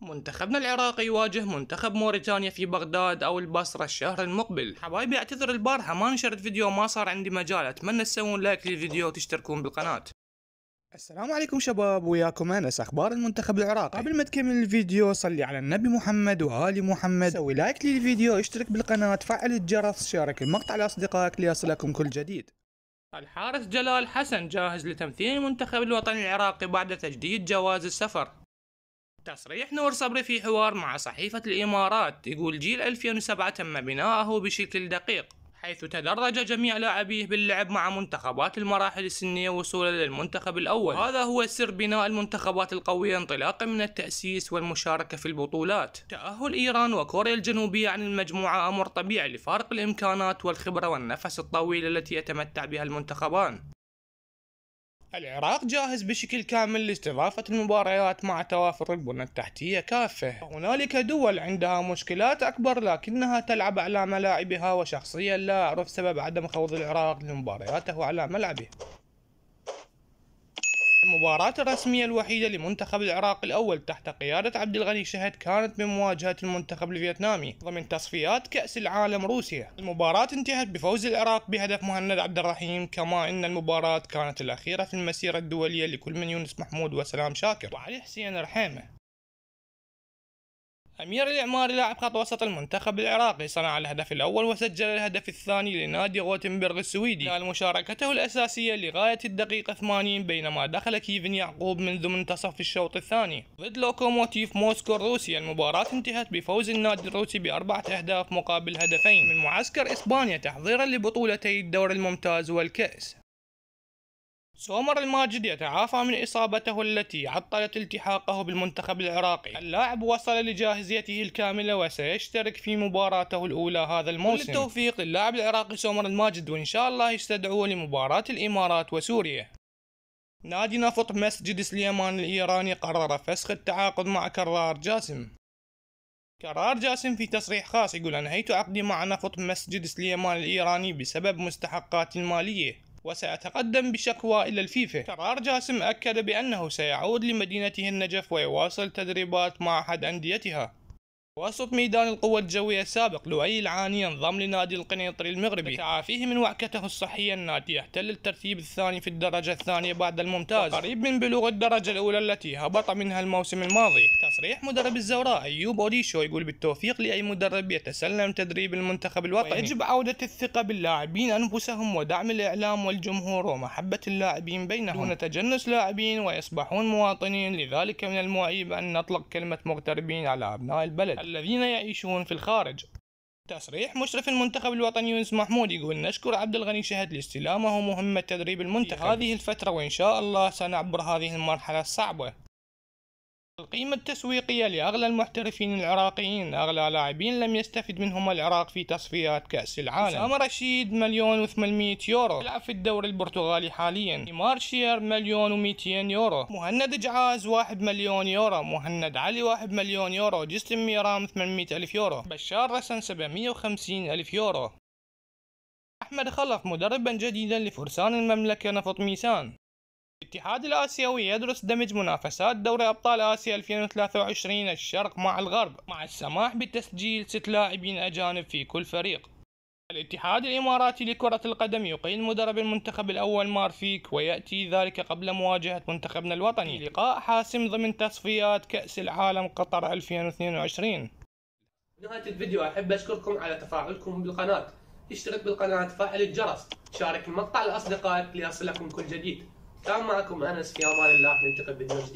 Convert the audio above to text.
منتخبنا العراقي يواجه منتخب موريتانيا في بغداد او البصرة الشهر المقبل حبايبي اعتذر البارحة ما نشرت فيديو ما صار عندي مجال اتمنى تسوون لايك للفيديو وتشتركون بالقناة السلام عليكم شباب وياكم انس اخبار المنتخب العراقي قبل ما تكمل الفيديو صلي على النبي محمد وال محمد سوي لايك للفيديو اشترك بالقناه فعل الجرس شارك المقطع لاصدقائك ليصلكم كل جديد الحارس جلال حسن جاهز لتمثيل المنتخب الوطني العراقي بعد تجديد جواز السفر تصريح نور صبري في حوار مع صحيفة الإمارات يقول جيل 2007 تم بناءه بشكل دقيق حيث تدرج جميع لاعبيه باللعب مع منتخبات المراحل السنية وصولا للمنتخب الأول هذا هو سر بناء المنتخبات القوية انطلاقا من التأسيس والمشاركة في البطولات تأهل إيران وكوريا الجنوبية عن المجموعة أمر طبيعي لفارق الإمكانات والخبرة والنفس الطويل التي يتمتع بها المنتخبان العراق جاهز بشكل كامل لاستضافة المباريات مع توافر البنى التحتية كافة هنالك دول عندها مشكلات أكبر لكنها تلعب على ملاعبها وشخصيا لا أعرف سبب عدم خوض العراق لمبارياته على ملعبه المباراة الرسمية الوحيدة لمنتخب العراق الأول تحت قيادة عبد الغني شهد كانت بمواجهة المنتخب الفيتنامي ضمن تصفيات كأس العالم روسيا. المباراة انتهت بفوز العراق بهدف مهند عبد الرحيم كما أن المباراة كانت الأخيرة في المسيرة الدولية لكل من يونس محمود وسلام شاكر وعلي حسين رحيمه أمير الإعمار لاعب خط وسط المنتخب العراقي صنع الهدف الأول وسجل الهدف الثاني لنادي غوتنبرغ السويدي خلال مشاركته الأساسية لغاية الدقيقة 80 بينما دخل كيفن يعقوب منذ منتصف الشوط الثاني ضد لوكوموتيف موسكو الروسي المباراة انتهت بفوز النادي الروسي بأربعة أهداف مقابل هدفين من معسكر إسبانيا تحضيرا لبطولتي الدور الممتاز والكأس سومر الماجد يتعافى من إصابته التي عطلت التحاقه بالمنتخب العراقي اللاعب وصل لجاهزيته الكاملة وسيشترك في مباراته الأولى هذا الموسم كل التوفيق للاعب العراقي سومر الماجد وإن شاء الله يستدعوه لمباراة الإمارات وسوريا نادي نفط مسجد سليمان الإيراني قرر فسخ التعاقد مع كرار جاسم كرار جاسم في تصريح خاص يقول أنهيت عقدي مع نفط مسجد سليمان الإيراني بسبب مستحقاتي المالية وسيتقدم بشكوى إلى الفيفا قرار جاسم أكد بأنه سيعود لمدينته النجف ويواصل تدريبات معهد أنديتها وسط ميدان القوة الجوية السابق لؤي العاني ينضم لنادي القنيطري المغربي تعافيه من وعكته الصحية النادي يحتل الترتيب الثاني في الدرجة الثانية بعد الممتاز قريب من بلوغ الدرجة الأولى التي هبط منها الموسم الماضي تصريح مدرب الزوراء أيوب أوريشو يقول بالتوفيق لأي مدرب يتسلم تدريب المنتخب الوطني ويجب عودة الثقة باللاعبين أنفسهم ودعم الإعلام والجمهور ومحبة اللاعبين بينهم دون تجنس لاعبين ويصبحون مواطنين لذلك من المعيب أن نطلق كلمة مغتربين على أبناء البلد الذين يعيشون في الخارج تصريح مشرف المنتخب الوطني يونس محمود يقول نشكر عبد الغني شهد لاستلامه مهمة تدريب المنتخب في هذه الفترة وإن شاء الله سنعبر هذه المرحلة الصعبة القيمة التسويقية لأغلى المحترفين العراقيين أغلى لاعبين لم يستفد منهم العراق في تصفيات كأس العالم أسام رشيد مليون و800 يورو يلعب في الدوري البرتغالي حاليا إمار شير مليون و200 يورو مهند جعاز 1 مليون يورو مهند علي 1 مليون يورو جسم ميرام 800 ألف يورو بشار رسن 750 ألف يورو أحمد خلف مدربا جديدا لفرسان المملكة نفط ميسان الاتحاد الآسيوي يدرس دمج منافسات دوري أبطال آسيا 2023 الشرق مع الغرب مع السماح بتسجيل ست لاعبين أجانب في كل فريق الاتحاد الإماراتي لكرة القدم يقيل مدرب المنتخب الأول مارفيك ويأتي ذلك قبل مواجهة منتخبنا الوطني لقاء حاسم ضمن تصفيات كأس العالم قطر 2022 نهاية الفيديو أحب أشكركم على تفاعلكم بالقناة اشترك بالقناة فعل الجرس شارك المقطع لأصدقائك ليصلكم كل جديد كان معكم انس في امان الله نلتقي بفيديو جديد